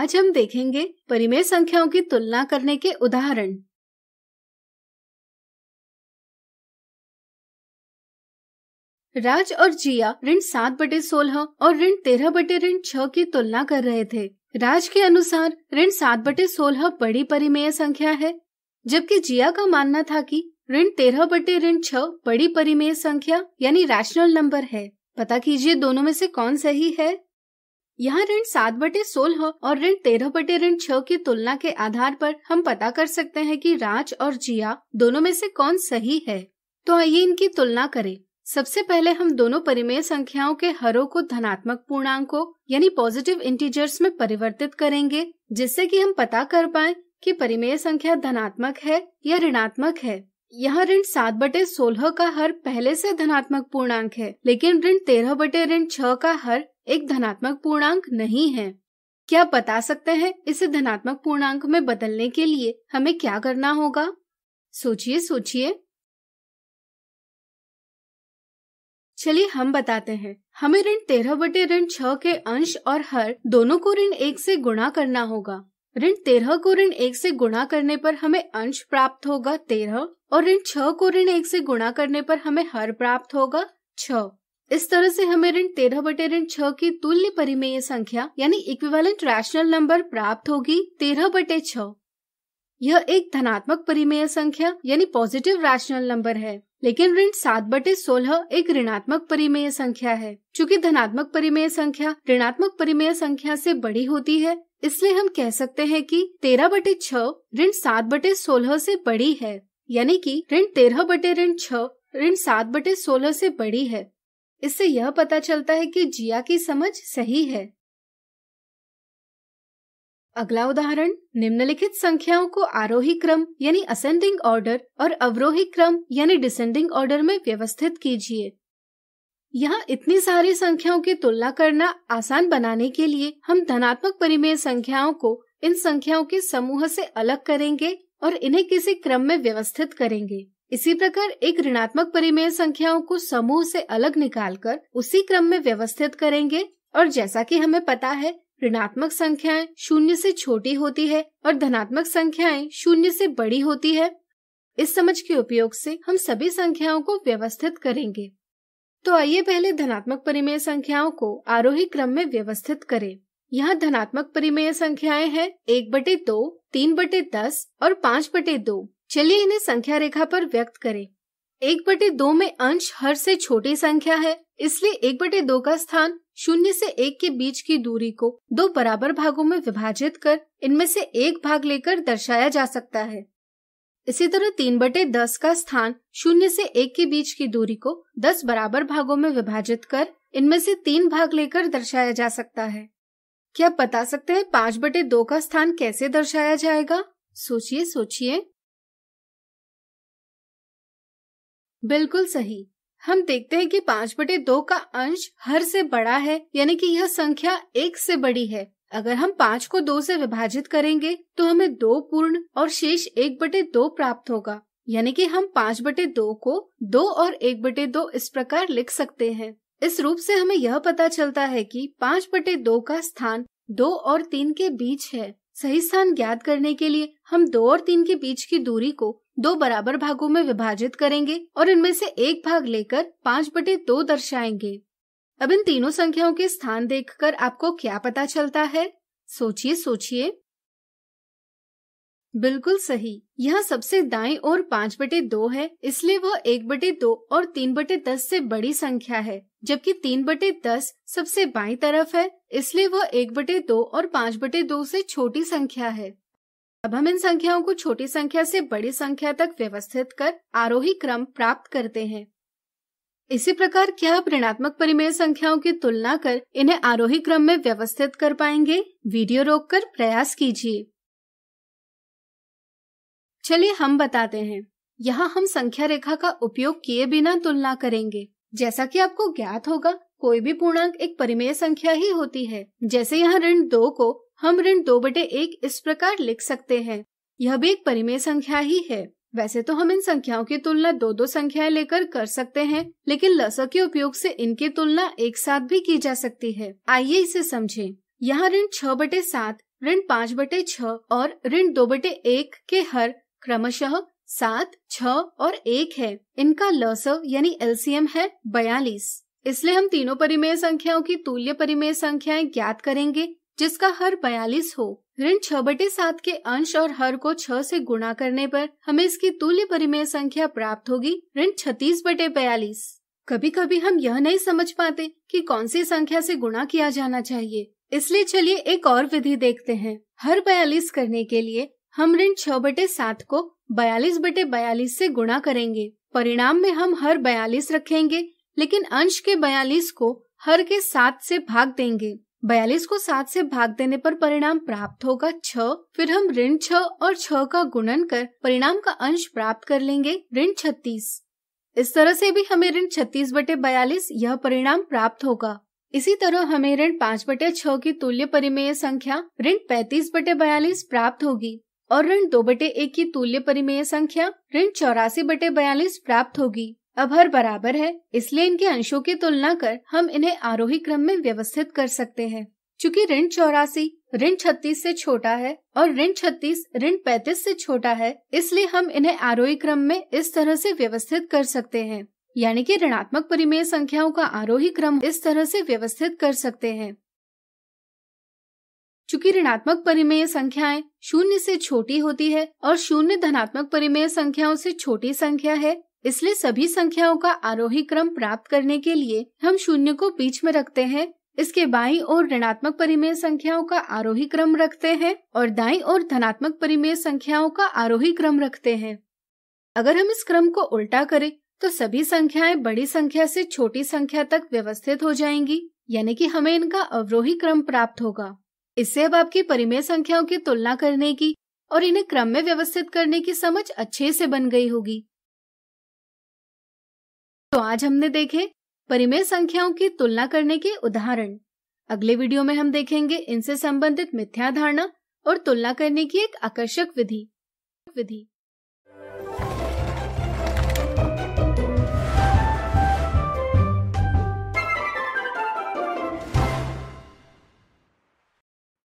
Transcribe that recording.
आज हम देखेंगे परिमेय संख्याओं की तुलना करने के उदाहरण राज और जिया ऋण सात बटे सोलह और ऋण तेरह बटे ऋण छह की तुलना कर रहे थे राज के अनुसार ऋण सात बटे सोलह बड़ी परिमेय संख्या है जबकि जिया का मानना था कि ऋण तेरह बटे ऋण छह बड़ी परिमेय संख्या यानी रैशनल नंबर है पता कीजिए दोनों में से कौन सही है यहाँ ऋण सात बटे सोलह और ऋण तेरह बटे ऋण छह की तुलना के आधार पर हम पता कर सकते हैं कि राज और जिया दोनों में से कौन सही है तो आइए इनकी तुलना करें सबसे पहले हम दोनों परिमेय संख्याओं के हरों को धनात्मक पूर्णांकों यानी पॉजिटिव इंटीजर्स में परिवर्तित करेंगे जिससे कि हम पता कर पाए कि परिमेय संख्या धनात्मक है या ऋणात्मक है यहाँ ऋण सात बटे सोलह का हर पहले से धनात्मक पूर्णांक है लेकिन ऋण तेरह बटे ऋण छह का हर एक धनात्मक पूर्णांक नहीं है क्या आप बता सकते हैं इसे धनात्मक पूर्णांक में बदलने के लिए हमें क्या करना होगा सोचिए सोचिए चलिए हम बताते हैं हमें ऋण तेरह बटे ऋण छह के अंश और हर दोनों को ऋण एक से गुणा करना होगा ऋण तेरह को ऋण एक से गुणा करने पर हमें अंश प्राप्त होगा तेरह और ऋण छह को ऋण एक से गुणा करने पर हमें हर प्राप्त होगा छह इस तरह से हमें ऋण तेरह बटे ऋण छह की तुल्य परिमेय संख्या यानी इक्विवेलेंट रैशनल नंबर प्राप्त होगी तेरह बटे छ यह एक धनात्मक परिमेय संख्या यानी पॉजिटिव रैशनल नंबर है लेकिन ऋण सात बटे सोलह एक ऋणात्मक परिमेय संख्या है चूँकि धनात्मक परिमेय संख्या ऋणात्मक परिमेय संख्या से बड़ी होती है इसलिए हम कह सकते हैं कि तेरह बटे छ ऋण सात बटे सोलह से बड़ी है यानी कि ऋण तेरह बटे ऋण छ ऋण सात बटे सोलह से बड़ी है इससे यह पता चलता है कि जिया की समझ सही है अगला उदाहरण निम्नलिखित संख्याओं को आरोही क्रम यानी असेंडिंग ऑर्डर और अवरोही क्रम यानी डिसेंडिंग ऑर्डर में व्यवस्थित कीजिए यहाँ इतनी सारी संख्याओं की तुलना करना आसान बनाने के लिए हम धनात्मक परिमेय संख्याओं को इन संख्याओं के समूह से अलग करेंगे और इन्हें किसी क्रम में व्यवस्थित करेंगे इसी प्रकार एक ऋणात्मक परिमेय संख्याओं को समूह से अलग निकालकर उसी क्रम में व्यवस्थित करेंगे और जैसा कि हमें पता है ऋणात्मक संख्याएं शून्य से छोटी होती है और धनात्मक संख्याएं शून्य से बड़ी होती है इस समझ के उपयोग से हम सभी संख्याओं को व्यवस्थित करेंगे तो आइए पहले धनात्मक परिमेय संख्याओं को आरोही क्रम में व्यवस्थित करें यहाँ धनात्मक परिमेय संख्याएं हैं एक बटे दो तीन बटे दस और पाँच बटे दो चलिए इन्हें संख्या रेखा पर व्यक्त करें एक बटे दो में अंश हर से छोटी संख्या है इसलिए एक बटे दो का स्थान शून्य से एक के बीच की दूरी को दो बराबर भागों में विभाजित कर इनमें से एक भाग लेकर दर्शाया जा सकता है इसी तरह तीन बटे दस का स्थान शून्य से एक के बीच की दूरी को दस बराबर भागों में विभाजित कर इनमें से तीन भाग लेकर दर्शाया जा सकता है क्या बता सकते हैं पाँच बटे दो का स्थान कैसे दर्शाया जाएगा सोचिए सोचिए बिल्कुल सही हम देखते हैं कि पाँच बटे दो का अंश हर से बड़ा है यानी कि यह संख्या एक से बड़ी है अगर हम पाँच को दो से विभाजित करेंगे तो हमें दो पूर्ण और शेष एक बटे दो प्राप्त होगा यानी कि हम पाँच बटे दो को दो और एक बटे दो इस प्रकार लिख सकते हैं इस रूप से हमें यह पता चलता है कि पाँच बटे दो का स्थान दो और तीन के बीच है सही स्थान ज्ञात करने के लिए हम दो और तीन के बीच की दूरी को दो बराबर भागों में विभाजित करेंगे और इनमें से एक भाग लेकर पाँच बटे दो दर्शाएंगे अब इन तीनों संख्याओं के स्थान देखकर आपको क्या पता चलता है सोचिए सोचिए बिल्कुल सही यह सबसे दाएं और पाँच बटे दो है इसलिए वह एक बटे दो और तीन बटे दस से बड़ी संख्या है जबकि तीन बटे दस सबसे बाई तरफ है इसलिए वह एक बटे दो और पाँच बटे दो से छोटी संख्या है अब हम इन संख्याओं को छोटी संख्या से बड़ी संख्या तक व्यवस्थित कर आरोही क्रम प्राप्त करते हैं इसी प्रकार क्या आप ऋणात्मक परिमेय संख्याओं की तुलना कर इन्हें आरोही क्रम में व्यवस्थित कर पाएंगे वीडियो रोककर प्रयास कीजिए चलिए हम बताते हैं यहाँ हम संख्या रेखा का उपयोग किए बिना तुलना करेंगे जैसा कि आपको ज्ञात होगा कोई भी पूर्णांक एक परिमेय संख्या ही होती है जैसे यहाँ ऋण दो को हम ऋण दो बटे एक इस प्रकार लिख सकते हैं यह भी एक परिमेय संख्या ही है वैसे तो हम इन संख्याओं की तुलना दो दो संख्याएं लेकर कर सकते हैं लेकिन लस के उपयोग से इनकी तुलना एक साथ भी की जा सकती है आइए इसे समझें। यहाँ ऋण छह बटे सात ऋण पाँच बटे छह और ऋण दो बटे एक के हर क्रमशः सात छ और एक है इनका लस यानी एलसीएम है बयालीस इसलिए हम तीनों परिमेय संख्याओं की तुल्य परिमेय संख्याएं ज्ञात करेंगे जिसका हर बयालीस हो ऋण छह बटे सात के अंश और हर को छह से गुणा करने पर हमें इसकी तुल्य परिमेय संख्या प्राप्त होगी ऋण छत्तीस बटे बयालीस कभी कभी हम यह नहीं समझ पाते कि कौन सी संख्या से गुणा किया जाना चाहिए इसलिए चलिए एक और विधि देखते हैं हर बयालीस करने के लिए हम ऋण छह बटे सात को बयालीस बटे बयालीस से गुणा करेंगे परिणाम में हम हर बयालीस रखेंगे लेकिन अंश के बयालीस को हर के सात से भाग देंगे बयालीस को सात से भाग देने पर परिणाम प्राप्त होगा छ फिर हम ऋण छ और छ का गुणन कर परिणाम का अंश प्राप्त कर लेंगे ऋण छत्तीस इस तरह से भी हमें ऋण छत्तीस बटे बयालीस यह परिणाम प्राप्त होगा इसी तरह हमें ऋण पाँच बटे छ की तुल्य परिमेय संख्या ऋण पैंतीस बटे बयालीस प्राप्त होगी और ऋण दो बटे एक की तुल्य परिमेय संख्या ऋण चौरासी बटे बयालीस प्राप्त होगी अभर बराबर है इसलिए इनके अंशों की तुलना कर हम इन्हें आरोही क्रम में व्यवस्थित कर सकते हैं चूँकि ऋण चौरासी ऋण छत्तीस से छोटा है और ऋण छत्तीस ऋण पैतीस से छोटा है इसलिए हम इन्हें आरोही क्रम में इस तरह से व्यवस्थित कर सकते हैं यानी कि ऋणात्मक परिमेय संख्याओं का आरोही क्रम इस तरह से व्यवस्थित कर सकते हैं चूंकि ऋणात्मक परिमेय संख्याएं शून्य से छोटी होती है और शून्य धनात्मक परिमेय संख्याओं से छोटी संख्या है इसलिए सभी संख्याओं का आरोही क्रम प्राप्त करने के लिए हम शून्य को बीच में रखते हैं इसके बाई और ऋणात्मक परिमेय संख्याओं का आरोही क्रम रखते हैं और दाई और धनात्मक परिमेय संख्याओं का आरोही क्रम रखते हैं अगर हम इस क्रम को उल्टा करें तो सभी संख्याएं बड़ी संख्या से छोटी संख्या तक व्यवस्थित हो जाएंगी यानी कि हमें इनका अवरोही क्रम प्राप्त होगा इससे अब आपकी परिमेय संख्याओं की तुलना करने की और इन्हें क्रम में व्यवस्थित करने की समझ अच्छे से बन गई होगी तो आज हमने देखे परिमेय संख्याओं की तुलना करने के उदाहरण अगले वीडियो में हम देखेंगे इनसे संबंधित मिथ्या धारणा और तुलना करने की एक आकर्षक विधि विधि